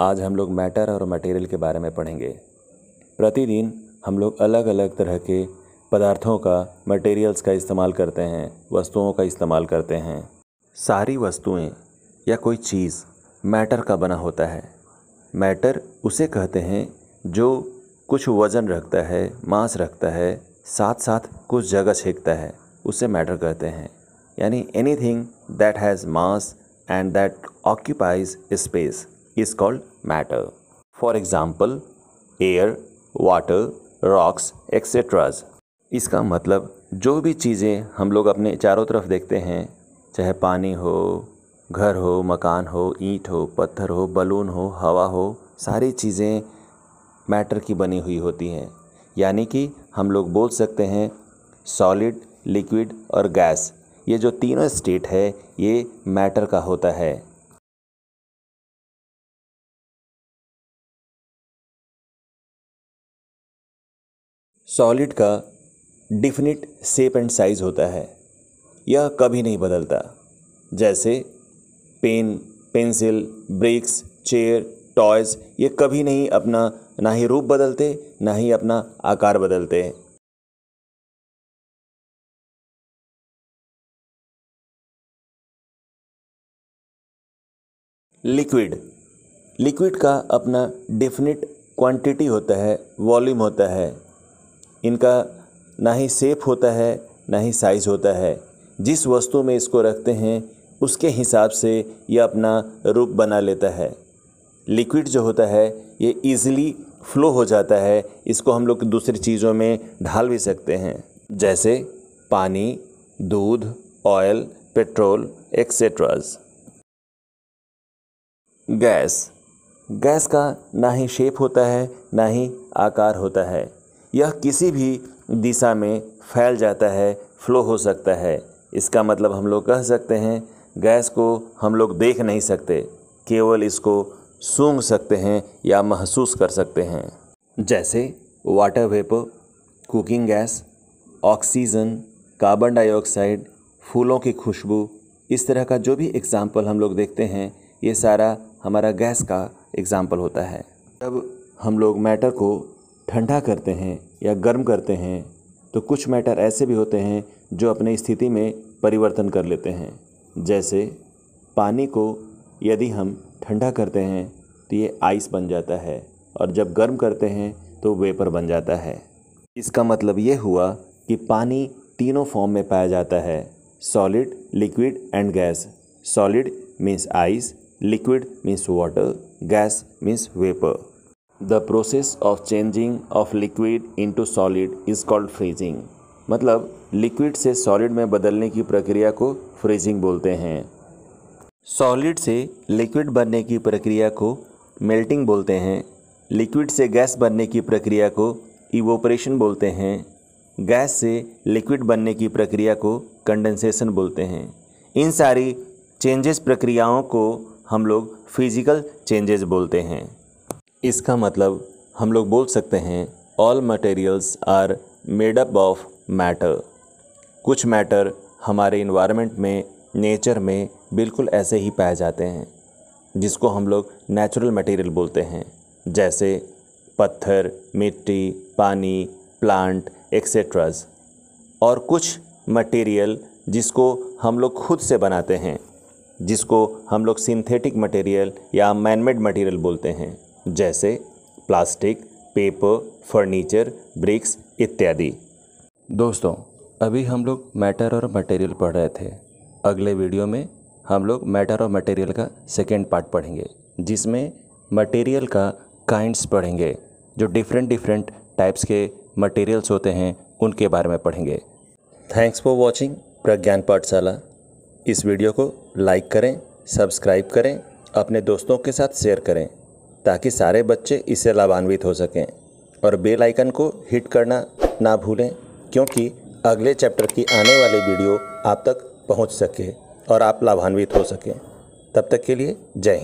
आज हम लोग मैटर और मटेरियल के बारे में पढ़ेंगे प्रतिदिन हम लोग अलग अलग तरह के पदार्थों का मटेरियल्स का इस्तेमाल करते हैं वस्तुओं का इस्तेमाल करते हैं सारी वस्तुएं या कोई चीज़ मैटर का बना होता है मैटर उसे कहते हैं जो कुछ वज़न रखता है मांस रखता है साथ साथ कुछ जगह छेकता है उसे मैटर कहते हैं यानी anything that has mass and that occupies space is called matter. For example, air, water, rocks, etc. इसका मतलब जो भी चीज़ें हम लोग अपने चारों तरफ देखते हैं चाहे पानी हो घर हो मकान हो ईंट हो पत्थर हो बलून हो हवा हो सारी चीज़ें मैटर की बनी हुई होती हैं यानी कि हम लोग बोल सकते हैं सॉलिड लिक्विड और गैस ये जो तीनों स्टेट है ये मैटर का होता है सॉलिड का डिफिनिट सेप एंड साइज़ होता है यह कभी नहीं बदलता जैसे pen pencil bricks chair toys ये कभी नहीं अपना ना ही रूप बदलते ना ही अपना आकार बदलते लिक्विड लिक्विड का अपना डेफिनेट क्वांटिटी होता है वॉल्यूम होता है इनका ना ही सेप होता है ना ही साइज़ होता है जिस वस्तु में इसको रखते हैं उसके हिसाब से यह अपना रूप बना लेता है लिक्विड जो होता है ये ईज़िली फ्लो हो जाता है इसको हम लोग दूसरी चीज़ों में ढाल भी सकते हैं जैसे पानी दूध oil petrol etceteras gas gas का ना ही शेप होता है ना ही आकार होता है यह किसी भी दिशा में फैल जाता है फ्लो हो सकता है इसका मतलब हम लोग कह सकते हैं गैस को हम लोग देख नहीं सकते केवल इसको सूंघ सकते हैं या महसूस कर सकते हैं जैसे water vapour cooking gas oxygen carbon dioxide फूलों की खुशबू इस तरह का जो भी एग्ज़ाम्पल हम लोग देखते हैं ये सारा हमारा गैस का एग्ज़ाम्पल होता है जब हम लोग मैटर को ठंडा करते हैं या गर्म करते हैं तो कुछ मैटर ऐसे भी होते हैं जो अपनी स्थिति में परिवर्तन कर लेते हैं जैसे पानी को यदि हम ठंडा करते हैं तो ये आइस बन जाता है और जब गर्म करते हैं तो वेपर बन जाता है इसका मतलब ये हुआ कि पानी तीनों फॉर्म में पाया जाता है solid liquid and gas solid means ice liquid means water gas means vapour the process of changing of liquid to solid is called freezing मतलब लिक्विड से सॉलिड में बदलने की प्रक्रिया को फ्रीजिंग बोलते हैं सॉलिड से लिक्विड बनने की प्रक्रिया को मेल्टिंग बोलते हैं लिक्विड से गैस बनने की प्रक्रिया को इवोपरेशन बोलते हैं गैस से लिक्विड बनने की प्रक्रिया को कंडेंसेशन बोलते हैं इन सारी चेंजेस प्रक्रियाओं को हम लोग फिजिकल चेंजेस बोलते हैं इसका मतलब हम लोग बोल सकते हैं all materials are made up of matter कुछ मैटर हमारे इन्वायरमेंट में नेचर में बिल्कुल ऐसे ही पाए जाते हैं जिसको हम लोग नेचुरल मटेरियल बोलते हैं जैसे पत्थर मिट्टी पानी प्लांट एक्सेट्राज और कुछ मटेरियल जिसको हम लोग खुद से बनाते हैं जिसको हम लोग सिंथेटिक मटेरियल या मैनमेड मटेरियल बोलते हैं जैसे प्लास्टिक पेपर फर्नीचर ब्रिक्स इत्यादि दोस्तों अभी हम लोग मैटर और मटेरियल पढ़ रहे थे अगले वीडियो में हम लोग मैटर और मटेरियल का सेकेंड पार्ट पढ़ेंगे जिसमें मटेरियल का काइंड्स पढ़ेंगे जो डिफरेंट डिफरेंट टाइप्स के मटेरियल्स होते हैं उनके बारे में पढ़ेंगे थैंक्स फॉर वॉचिंग प्रज्ञान पाठशाला इस वीडियो को लाइक करें सब्सक्राइब करें अपने दोस्तों के साथ शेयर करें ताकि सारे बच्चे इससे लाभान्वित हो सकें और बेल आइकन को हिट करना ना भूलें क्योंकि अगले चैप्टर की आने वाली वीडियो आप तक पहुंच सके और आप लाभान्वित हो सकें तब तक के लिए जय हिंद